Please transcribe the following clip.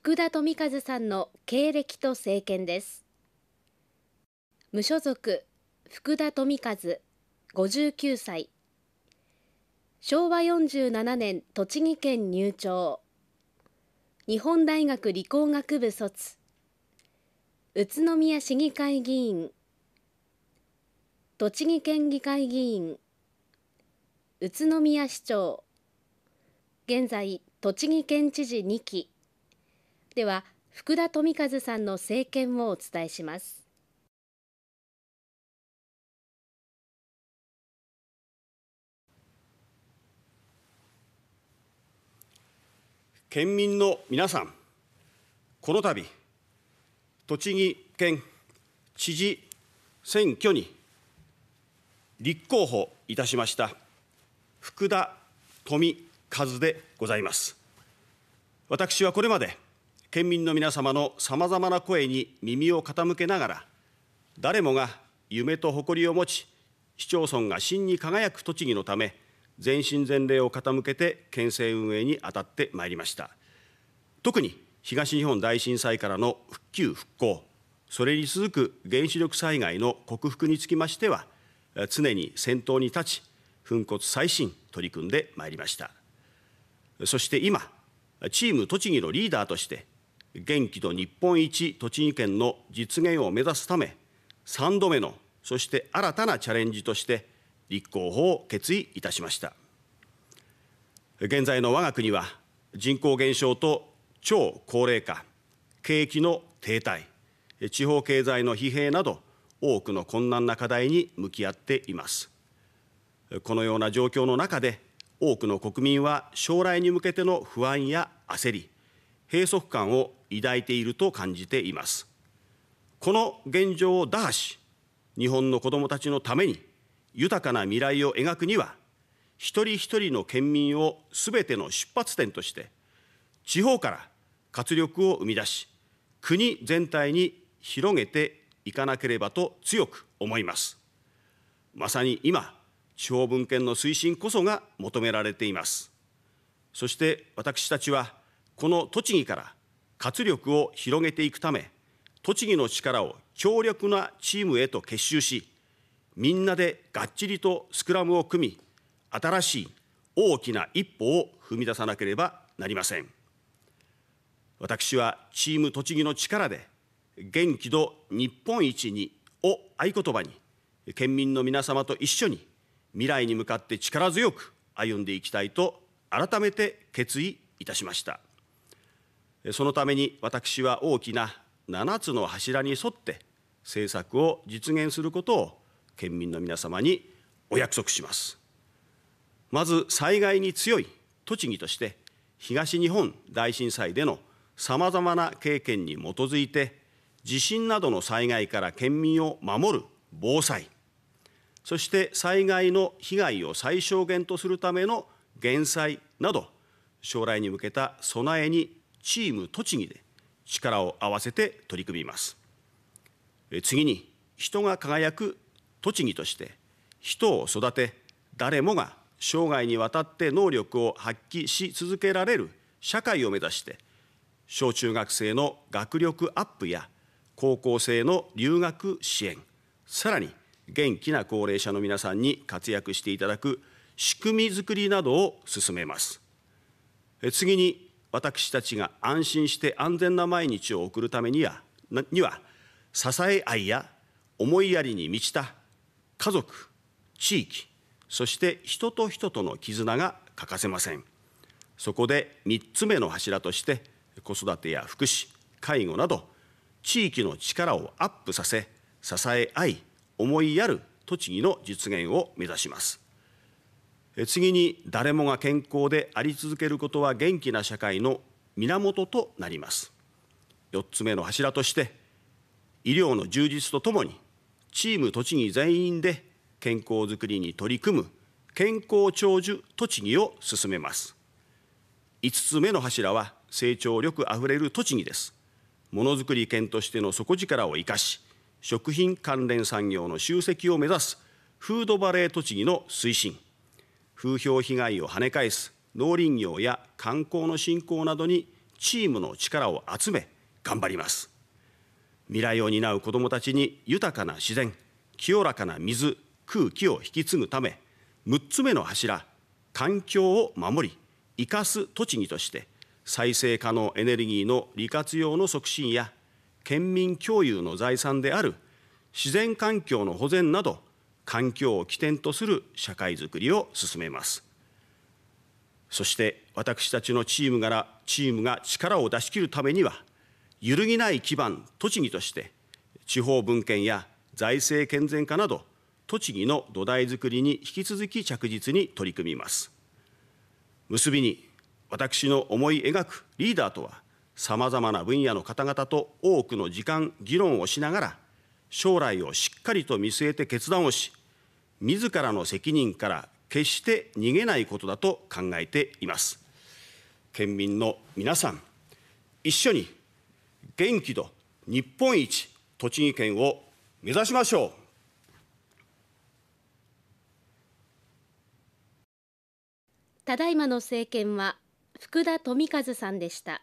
福田富和さんの経歴と政権です無所属福田富和59歳昭和47年栃木県入庁日本大学理工学部卒宇都宮市議会議員栃木県議会議員宇都宮市長現在栃木県知事2期では福田富和さんの政見をお伝えします県民の皆さんこの度栃木県知事選挙に立候補いたしました福田富和でございます私はこれまで県民の皆様のさまざまな声に耳を傾けながら、誰もが夢と誇りを持ち、市町村が真に輝く栃木のため、全身全霊を傾けて県政運営に当たってまいりました。特に東日本大震災からの復旧・復興、それに続く原子力災害の克服につきましては、常に先頭に立ち、粉骨再進、取り組んでまいりました。そして今、チーム栃木のリーダーとして、元気と日本一栃木県の実現を目指すため、3度目の、そして新たなチャレンジとして、立候補を決意いたしました。現在の我が国は、人口減少と超高齢化、景気の停滞、地方経済の疲弊など、多くの困難な課題に向き合っています。このような状況の中で、多くの国民は将来に向けての不安や焦り、閉塞感を抱いていると感じていますこの現状を打破し日本の子どもたちのために豊かな未来を描くには一人一人の県民をすべての出発点として地方から活力を生み出し国全体に広げていかなければと強く思いますまさに今地方分権の推進こそが求められていますそして私たちはこの栃木から活力を広げていくため、栃木の力を強力なチームへと結集し、みんなでがっちりとスクラムを組み、新しい大きな一歩を踏み出さなければなりません。私はチーム栃木の力で、元気度日本一にを合言葉に、県民の皆様と一緒に未来に向かって力強く歩んでいきたいと改めて決意いたしました。そのために私は大きな7つの柱に沿って政策を実現することを県民の皆様にお約束します。まず災害に強い栃木として東日本大震災でのさまざまな経験に基づいて地震などの災害から県民を守る防災そして災害の被害を最小限とするための減災など将来に向けた備えにチーム栃木で力を合わせて取り組みます次に人が輝く栃木として人を育て誰もが生涯にわたって能力を発揮し続けられる社会を目指して小中学生の学力アップや高校生の留学支援さらに元気な高齢者の皆さんに活躍していただく仕組みづくりなどを進めます次に私たちが安心して安全な毎日を送るためにはには支え合いや思いやりに満ちた家族地域そして人と人との絆が欠かせませんそこで3つ目の柱として子育てや福祉介護など地域の力をアップさせ支え合い思いやる栃木の実現を目指します次に誰もが健康であり続けることは元気な社会の源となります4つ目の柱として医療の充実とともにチーム栃木全員で健康づくりに取り組む健康長寿栃木を進めます5つ目の柱は成長力あふれる栃木ですものづくり県としての底力を生かし食品関連産業の集積を目指すフードバレー栃木の推進風評被害を跳ね返す農林業や観光の振興などにチームの力を集め頑張ります未来を担う子どもたちに豊かな自然清らかな水空気を引き継ぐため6つ目の柱環境を守り生かす栃木として再生可能エネルギーの利活用の促進や県民共有の財産である自然環境の保全など環境を起点とする社会づくりを進めますそして私たちのチームからチームが力を出し切るためには揺るぎない基盤栃木として地方分権や財政健全化など栃木の土台づくりに引き続き着実に取り組みます結びに私の思い描くリーダーとはさまざまな分野の方々と多くの時間議論をしながら将来をしっかりと見据えて決断をし自らの責任から決して逃げないことだと考えています県民の皆さん一緒に元気と日本一栃木県を目指しましょうただいまの政権は福田富和さんでした。